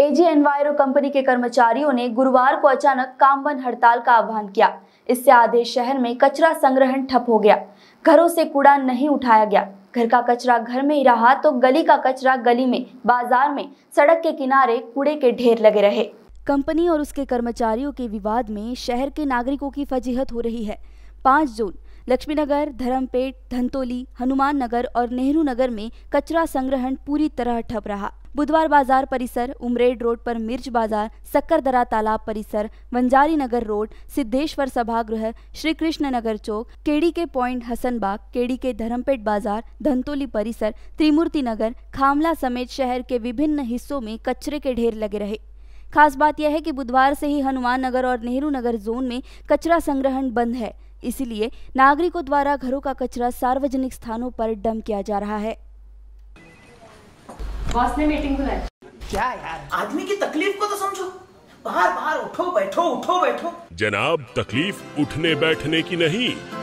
एजी enviro company के कर्मचारियों ने गुरुवार को अचानक काम बंद हड़ताल का आह्वान किया इससे आधे शहर में कचरा संग्रहण ठप हो गया घरों से कूड़ा नहीं उठाया गया घर का कचरा घर में ही रहा तो गली का कचरा गली में बाजार में सड़क के किनारे कूड़े के ढेर लगे रहे कंपनी और उसके कर्मचारियों के विवाद में शहर के नागरिकों की फजीहत हो रही है पाँच जोन लक्ष्मी नगर धर्मपेट धंतोली हनुमान नगर और नेहरू नगर में कचरा संग्रहण पूरी तरह ठप रहा बुधवार बाजार परिसर उमरेड रोड पर मिर्च बाजार सक्करदरा तालाब परिसर वंजारी नगर road Siddheshwar Sabhagruh Shri Krishna Nagar Chowk K D K point Hasanbagh K D K Dharampeth बाजार धंतोली परिसर त्रिमूर्ति नगर खामला समेत शहर के विभिन्न हिस्सों में कचरे के ढेर लगे रहे खास बात यह है कि बुधवार से ही हनुमान नगर और नेहरू नगर जोन में कचरा संग्रहण बंद है इसीलिए नागरिकों द्वारा घरों का कचरा सार्वजनिक स्थानों पर डम किया जा रहा है बॉस ने मीटिंग बुलाई क्या यार आदमी की तकलीफ को तो समझो बाहर बाहर उठो बैठो उठो बैठो जनाब तकलीफ उठने बैठने की नहीं